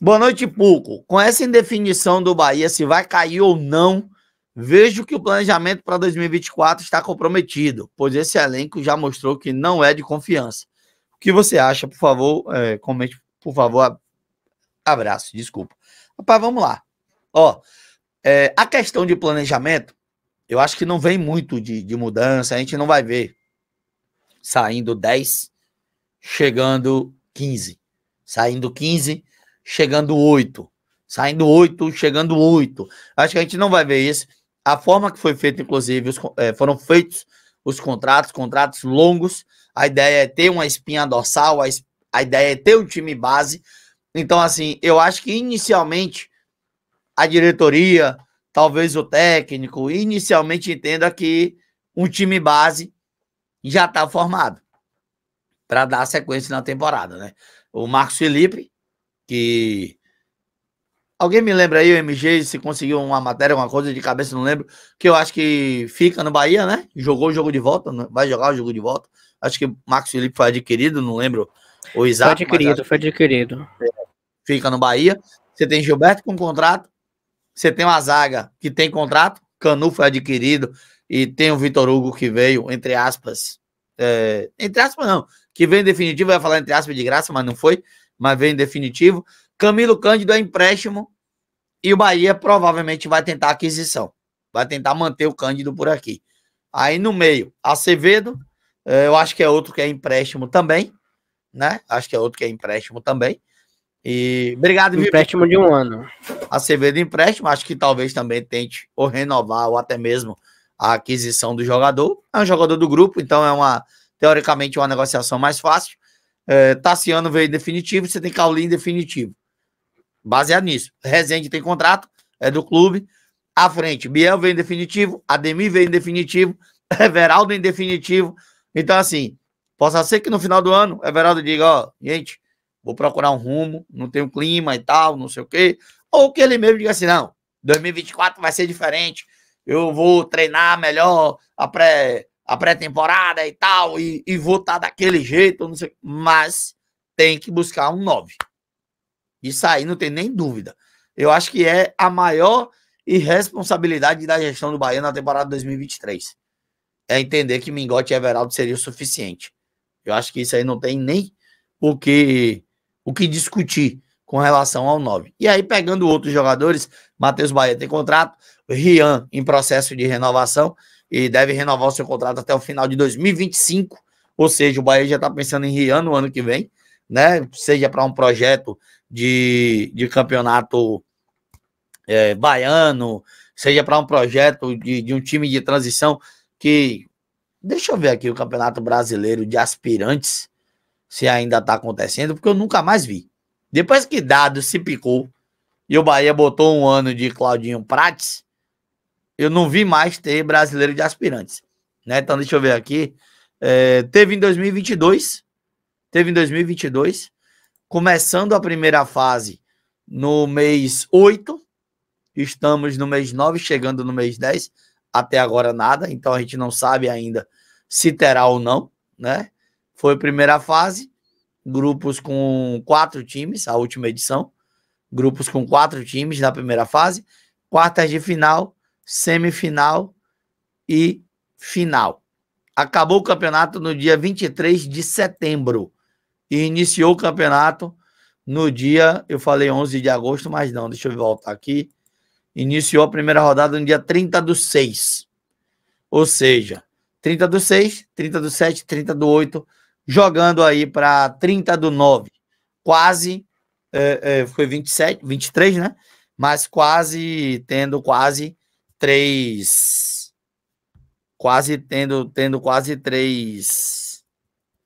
Boa noite, Pulco. Com essa indefinição do Bahia, se vai cair ou não, vejo que o planejamento para 2024 está comprometido, pois esse elenco já mostrou que não é de confiança. O que você acha, por favor? É, comente, por favor. Abraço, desculpa. Rapaz, vamos lá. Ó, é, a questão de planejamento, eu acho que não vem muito de, de mudança, a gente não vai ver saindo 10, chegando 15, saindo 15 chegando oito, saindo oito, chegando oito. Acho que a gente não vai ver isso. A forma que foi feita, inclusive, os, é, foram feitos os contratos, contratos longos. A ideia é ter uma espinha dorsal, a, a ideia é ter um time base. Então, assim, eu acho que inicialmente a diretoria, talvez o técnico, inicialmente entenda que um time base já está formado para dar sequência na temporada, né? O Marcos Felipe que alguém me lembra aí, o MG, se conseguiu uma matéria, uma coisa de cabeça, não lembro, que eu acho que fica no Bahia, né? Jogou o jogo de volta, né? vai jogar o jogo de volta. Acho que o Marcos Felipe foi adquirido, não lembro o exato. Foi adquirido, foi adquirido. Fica no Bahia. Você tem Gilberto com contrato, você tem uma zaga que tem contrato, Canu foi adquirido, e tem o Vitor Hugo que veio, entre aspas, é, entre aspas não, que veio em definitivo, eu ia falar entre aspas de graça, mas não foi, mas vem definitivo. Camilo Cândido é empréstimo e o Bahia provavelmente vai tentar aquisição. Vai tentar manter o Cândido por aqui. Aí no meio, Acevedo, eh, eu acho que é outro que é empréstimo também, né? Acho que é outro que é empréstimo também. E obrigado, Empréstimo de um ano. Acevedo empréstimo, acho que talvez também tente ou renovar ou até mesmo a aquisição do jogador. É um jogador do grupo, então é uma teoricamente uma negociação mais fácil. É, Tassiano veio definitivo, você tem Caulin definitivo. Baseado nisso. Rezende tem contrato, é do clube. À frente, Biel vem definitivo, Ademir vem definitivo, Everaldo em definitivo. Então, assim, possa ser que no final do ano, Everaldo diga, ó, gente, vou procurar um rumo, não tem um clima e tal, não sei o quê. Ou que ele mesmo diga assim, não, 2024 vai ser diferente, eu vou treinar melhor, a pré a pré-temporada e tal, e, e tá daquele jeito, não sei, mas tem que buscar um 9. Isso aí não tem nem dúvida. Eu acho que é a maior irresponsabilidade da gestão do Bahia na temporada 2023. É entender que Mingote e Everaldo seria o suficiente. Eu acho que isso aí não tem nem o que, o que discutir com relação ao 9. E aí, pegando outros jogadores, Matheus Bahia tem contrato, Rian em processo de renovação. Ele deve renovar o seu contrato até o final de 2025. Ou seja, o Bahia já está pensando em Rian no ano que vem, né? Seja para um projeto de, de campeonato é, baiano, seja para um projeto de, de um time de transição que. Deixa eu ver aqui o Campeonato Brasileiro de Aspirantes, se ainda está acontecendo, porque eu nunca mais vi. Depois que dado se picou e o Bahia botou um ano de Claudinho Prates, eu não vi mais ter brasileiro de aspirantes. Né? Então, deixa eu ver aqui. É, teve em 2022. Teve em 2022. Começando a primeira fase no mês 8. Estamos no mês 9, chegando no mês 10. Até agora nada. Então, a gente não sabe ainda se terá ou não. Né? Foi a primeira fase. Grupos com quatro times, a última edição. Grupos com quatro times na primeira fase. Quartas de final, semifinal e final. Acabou o campeonato no dia 23 de setembro e iniciou o campeonato no dia, eu falei 11 de agosto, mas não, deixa eu voltar aqui. Iniciou a primeira rodada no dia 30 do 6. Ou seja, 30 do 6, 30 do 7, 30 do 8, jogando aí para 30 do 9. Quase, é, é, foi 27, 23, né? Mas quase, tendo quase três. Quase tendo, tendo quase três,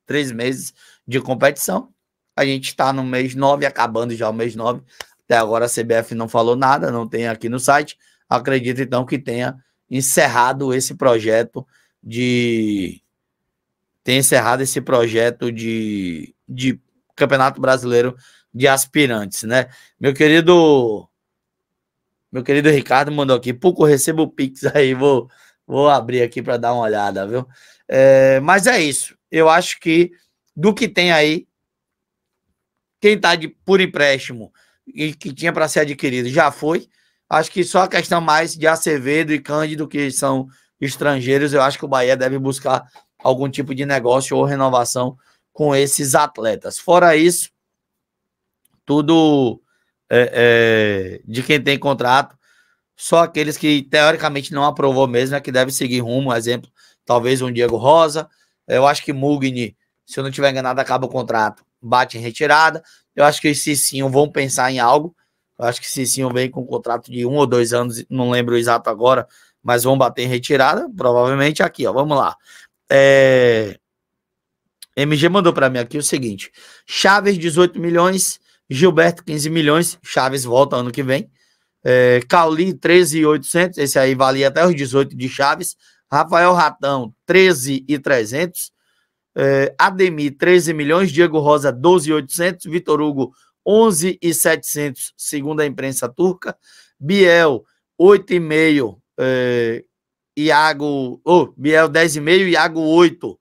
três meses de competição. A gente está no mês 9, acabando já o mês 9. Até agora a CBF não falou nada, não tem aqui no site. Acredito então que tenha encerrado esse projeto de. Tem encerrado esse projeto de, de Campeonato Brasileiro de Aspirantes, né? Meu querido meu querido Ricardo mandou aqui. Pouco recebo o Pix aí, vou, vou abrir aqui para dar uma olhada, viu? É, mas é isso. Eu acho que do que tem aí, quem tá de, por empréstimo e que tinha para ser adquirido já foi. Acho que só a questão mais de Acevedo e Cândido, que são estrangeiros, eu acho que o Bahia deve buscar algum tipo de negócio ou renovação com esses atletas. Fora isso, tudo é, é, de quem tem contrato, só aqueles que teoricamente não aprovou mesmo é que deve seguir rumo. Exemplo, talvez um Diego Rosa. Eu acho que Mugni, se eu não tiver enganado, acaba o contrato, bate em retirada. Eu acho que esse sim vão pensar em algo. Eu acho que sim vem com um contrato de um ou dois anos, não lembro o exato agora, mas vão bater em retirada, provavelmente aqui, ó. Vamos lá. É... MG mandou para mim aqui o seguinte: Chaves 18 milhões, Gilberto, 15 milhões. Chaves volta ano que vem. É, Cauli, 13,800. Esse aí valia até os 18 de Chaves. Rafael Ratão, 13,300. É, Ademir, 13 milhões. Diego Rosa, 12,800. Vitor Hugo, 11,700, segundo a imprensa turca. Biel, 8,5. É, Iago. Oh, Biel, 10,5. Iago, 8.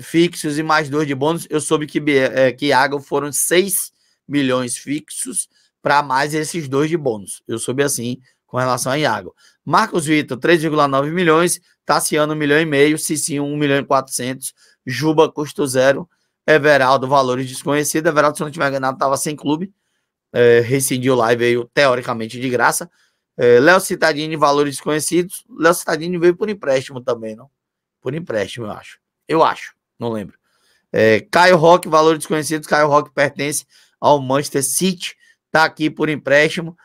Fixos e mais dois de bônus. Eu soube que, Biel, é, que Iago foram seis milhões fixos para mais esses dois de bônus. Eu soube assim com relação a Iago. Marcos Vitor, 3,9 milhões. Tassiano, 1 milhão e meio. Cicinho, 1 milhão e 400. Juba, custo zero. Everaldo, valores desconhecidos. Everaldo, se não tiver ganhado, estava sem clube. É, rescindiu lá e veio, teoricamente, de graça. É, Léo Citadini, valores desconhecidos. Léo Citadini veio por empréstimo também, não? Por empréstimo, eu acho. Eu acho, não lembro. É, Caio Roque, valores desconhecidos. Caio Rock pertence ao Manchester City. Tá aqui por empréstimo,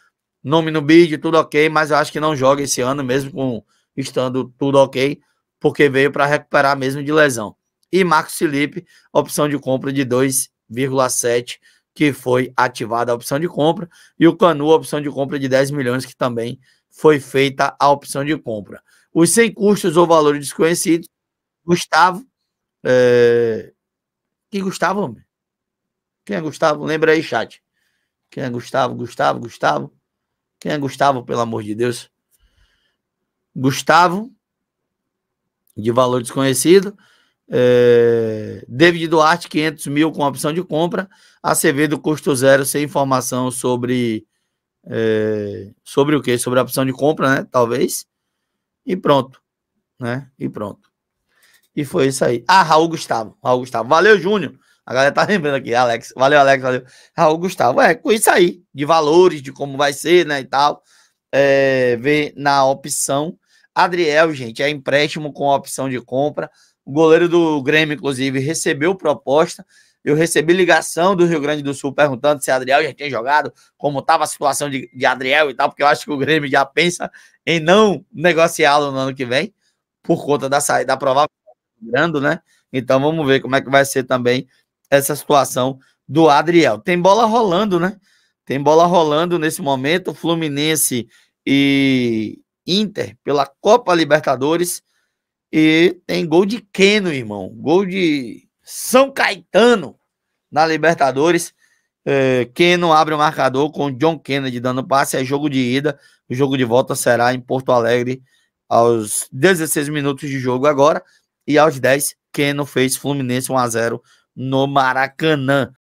nome no bid, tudo ok, mas eu acho que não joga esse ano, mesmo com estando tudo ok, porque veio para recuperar mesmo de lesão. E Marcos Felipe, opção de compra de 2,7, que foi ativada a opção de compra, e o Canu, opção de compra de 10 milhões, que também foi feita a opção de compra. Os sem custos ou valores desconhecidos, Gustavo. É... Que Gustavo? Homem? Quem é Gustavo? Lembra aí, chat. Quem é Gustavo? Gustavo, Gustavo. Quem é Gustavo, pelo amor de Deus? Gustavo, de valor desconhecido. É... David Duarte, 500 mil com opção de compra. ACV do custo zero, sem informação sobre. É... sobre o que? Sobre a opção de compra, né? Talvez. E pronto. Né? E pronto. E foi isso aí. Ah, Raul Gustavo. Raul Gustavo. Valeu, Júnior. A galera tá lembrando aqui, Alex. Valeu, Alex, valeu. Raul Gustavo, é, com isso aí, de valores, de como vai ser, né, e tal. É, ver na opção. Adriel, gente, é empréstimo com opção de compra. O goleiro do Grêmio, inclusive, recebeu proposta. Eu recebi ligação do Rio Grande do Sul perguntando se Adriel já tinha jogado, como estava a situação de, de Adriel e tal, porque eu acho que o Grêmio já pensa em não negociá-lo no ano que vem, por conta da saída da provável, né? Então vamos ver como é que vai ser também essa situação do Adriel. Tem bola rolando, né? Tem bola rolando nesse momento. Fluminense e Inter pela Copa Libertadores. E tem gol de Keno, irmão. Gol de São Caetano na Libertadores. É, Keno abre o marcador com John Kennedy dando passe. É jogo de ida. O jogo de volta será em Porto Alegre aos 16 minutos de jogo agora. E aos 10, Keno fez Fluminense 1 a 0 no Maracanã.